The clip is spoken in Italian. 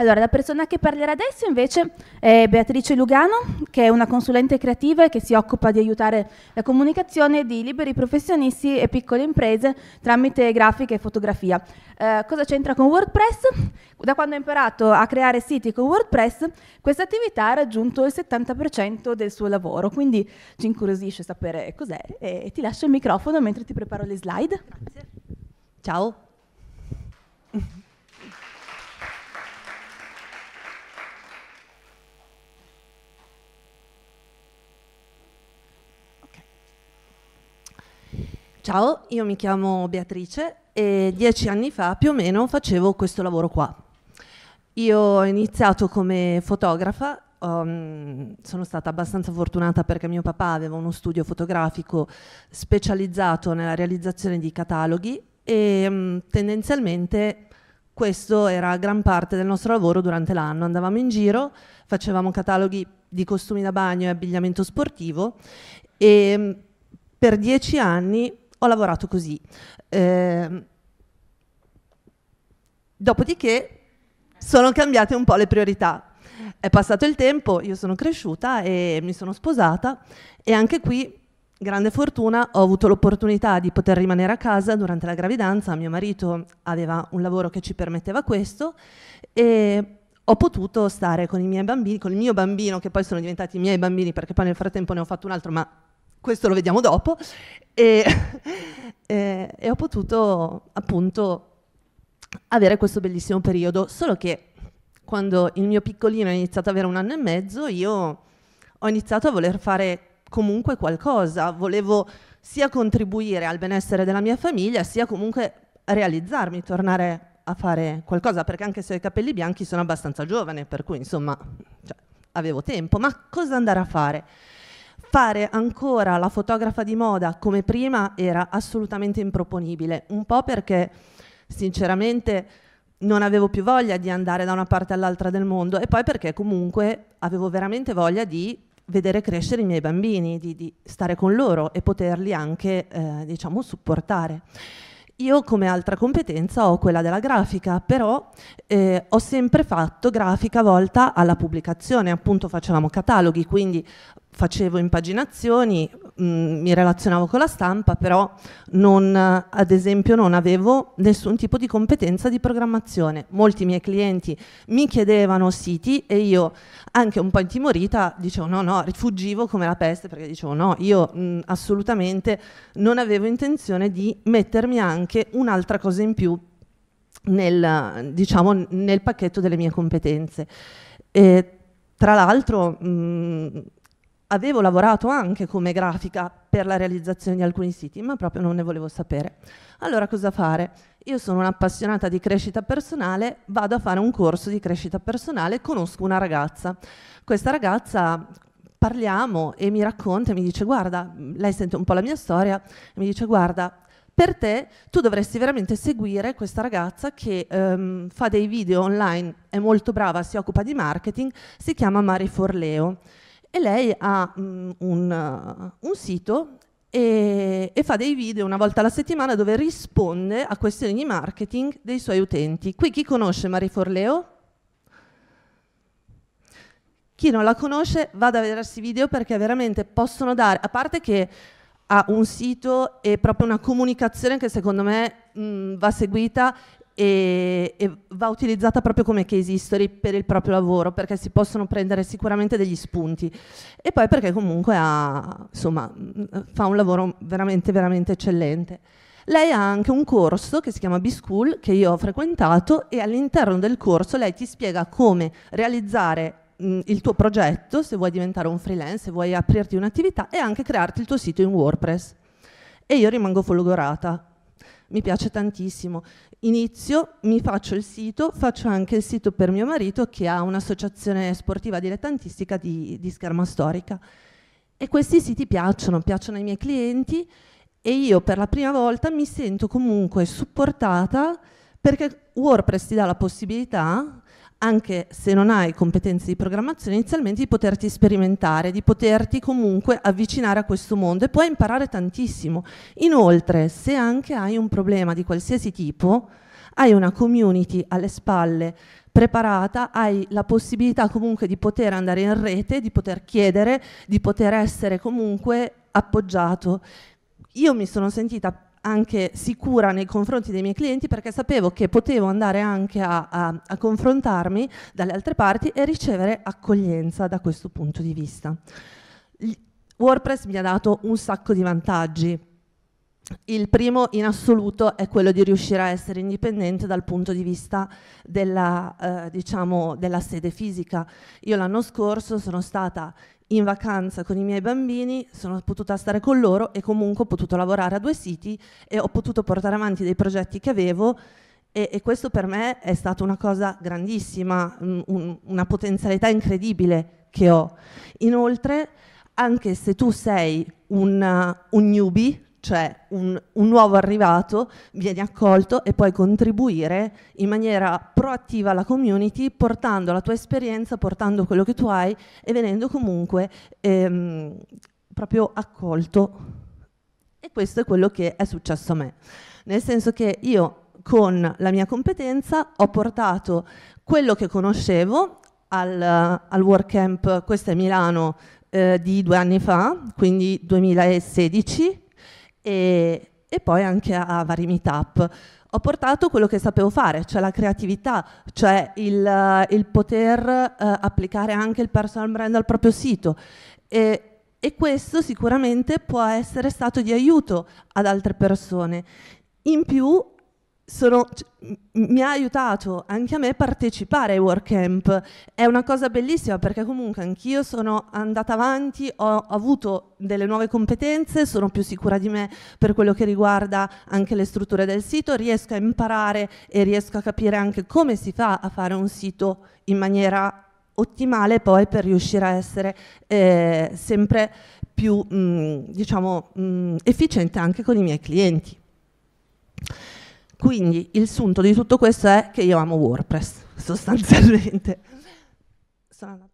Allora, la persona che parlerà adesso invece è Beatrice Lugano, che è una consulente creativa e che si occupa di aiutare la comunicazione di liberi professionisti e piccole imprese tramite grafica e fotografia. Eh, cosa c'entra con WordPress? Da quando ha imparato a creare siti con WordPress, questa attività ha raggiunto il 70% del suo lavoro, quindi ci incuriosisce sapere cos'è e ti lascio il microfono mentre ti preparo le slide. Grazie. Ciao. Ciao, io mi chiamo Beatrice e dieci anni fa più o meno facevo questo lavoro qua. Io ho iniziato come fotografa, um, sono stata abbastanza fortunata perché mio papà aveva uno studio fotografico specializzato nella realizzazione di cataloghi e um, tendenzialmente questo era gran parte del nostro lavoro durante l'anno. Andavamo in giro, facevamo cataloghi di costumi da bagno e abbigliamento sportivo e um, per dieci anni ho lavorato così. Eh, dopodiché sono cambiate un po' le priorità. È passato il tempo, io sono cresciuta e mi sono sposata e anche qui, grande fortuna, ho avuto l'opportunità di poter rimanere a casa durante la gravidanza, mio marito aveva un lavoro che ci permetteva questo e ho potuto stare con i miei bambini, con il mio bambino, che poi sono diventati i miei bambini perché poi nel frattempo ne ho fatto un altro, ma questo lo vediamo dopo, e, e, e ho potuto appunto avere questo bellissimo periodo, solo che quando il mio piccolino ha iniziato ad avere un anno e mezzo, io ho iniziato a voler fare comunque qualcosa, volevo sia contribuire al benessere della mia famiglia, sia comunque realizzarmi, tornare a fare qualcosa, perché anche se ho i capelli bianchi sono abbastanza giovane, per cui insomma cioè, avevo tempo, ma cosa andare a fare? Fare ancora la fotografa di moda come prima era assolutamente improponibile, un po' perché sinceramente non avevo più voglia di andare da una parte all'altra del mondo e poi perché comunque avevo veramente voglia di vedere crescere i miei bambini, di, di stare con loro e poterli anche eh, diciamo supportare. Io come altra competenza ho quella della grafica, però eh, ho sempre fatto grafica volta alla pubblicazione, appunto facevamo cataloghi, quindi facevo impaginazioni, mh, mm, mi relazionavo con la stampa, però non, ad esempio non avevo nessun tipo di competenza di programmazione. Molti miei clienti mi chiedevano siti e io, anche un po' intimorita, dicevo no, no, rifuggivo come la peste perché dicevo no, io mh, mm, assolutamente non avevo intenzione di mettermi anche un'altra cosa in più nel, diciamo, nel pacchetto delle mie competenze. E, tra l'altro mm, avevo lavorato anche come grafica per la realizzazione di alcuni siti, ma proprio non ne volevo sapere. Allora cosa fare? Io sono un'appassionata di crescita personale, vado a fare un corso di crescita personale, conosco una ragazza. Questa ragazza parliamo e mi racconta, mi dice guarda, lei sente un po' la mia storia, mi dice guarda, per te tu dovresti veramente seguire questa ragazza che ehm, fa dei video online, è molto brava, si occupa di marketing, si chiama Mari Forleo e lei ha mh, mm, un, uh, un, sito e, e, fa dei video una volta alla settimana dove risponde a questioni di marketing dei suoi utenti. Qui chi conosce Marie Forleo? Chi non la conosce vada a vedersi i video perché veramente possono dare, a parte che ha un sito e proprio una comunicazione che secondo me mh, mm, va seguita e, e, va utilizzata proprio come case history per il proprio lavoro perché si possono prendere sicuramente degli spunti e poi perché comunque ha, insomma, fa un lavoro veramente veramente eccellente. Lei ha anche un corso che si chiama B-School che io ho frequentato e all'interno del corso lei ti spiega come realizzare mh, il tuo progetto, se vuoi diventare un freelance, se vuoi aprirti un'attività e anche crearti il tuo sito in WordPress. E io rimango folgorata mi piace tantissimo. Inizio, mi faccio il sito, faccio anche il sito per mio marito che ha un'associazione sportiva dilettantistica di, di scherma storica. E questi siti piacciono, piacciono ai miei clienti e io per la prima volta mi sento comunque supportata perché WordPress ti dà la possibilità anche se non hai competenze di programmazione inizialmente, di poterti sperimentare, di poterti comunque avvicinare a questo mondo e puoi imparare tantissimo. Inoltre, se anche hai un problema di qualsiasi tipo, hai una community alle spalle preparata, hai la possibilità comunque di poter andare in rete, di poter chiedere, di poter essere comunque appoggiato. Io mi sono sentita anche sicura nei confronti dei miei clienti perché sapevo che potevo andare anche a, a, a confrontarmi dalle altre parti e ricevere accoglienza da questo punto di vista. WordPress mi ha dato un sacco di vantaggi il primo in assoluto è quello di riuscire a essere indipendente dal punto di vista della, eh, diciamo, della sede fisica. Io l'anno scorso sono stata in vacanza con i miei bambini, sono potuta stare con loro e comunque ho potuto lavorare a due siti e ho potuto portare avanti dei progetti che avevo e, e questo per me è stata una cosa grandissima, un, una potenzialità incredibile che ho. Inoltre, anche se tu sei un, un newbie, cioè un, un, nuovo arrivato viene accolto e puoi contribuire in maniera proattiva alla community portando la tua esperienza, portando quello che tu hai e venendo comunque ehm, proprio accolto. E questo è quello che è successo a me, nel senso che io con la mia competenza ho portato quello che conoscevo al, al WordCamp, questo è Milano, eh, di due anni fa, quindi 2016, e, e poi anche a, a vari meetup. Ho portato quello che sapevo fare, cioè la creatività, cioè il, eh, il poter eh, applicare anche il personal brand al proprio sito. E, e questo sicuramente può essere stato di aiuto ad altre persone. In più sono, cioè, mi ha aiutato anche a me partecipare ai work camp. È una cosa bellissima perché comunque anch'io sono andata avanti, ho avuto delle nuove competenze, sono più sicura di me per quello che riguarda anche le strutture del sito, riesco a imparare e riesco a capire anche come si fa a fare un sito in maniera ottimale poi per riuscire a essere eh, sempre più mh, mm, diciamo, mh, mm, efficiente anche con i miei clienti. Quindi il sunto di tutto questo è che io amo WordPress, sostanzialmente. Sono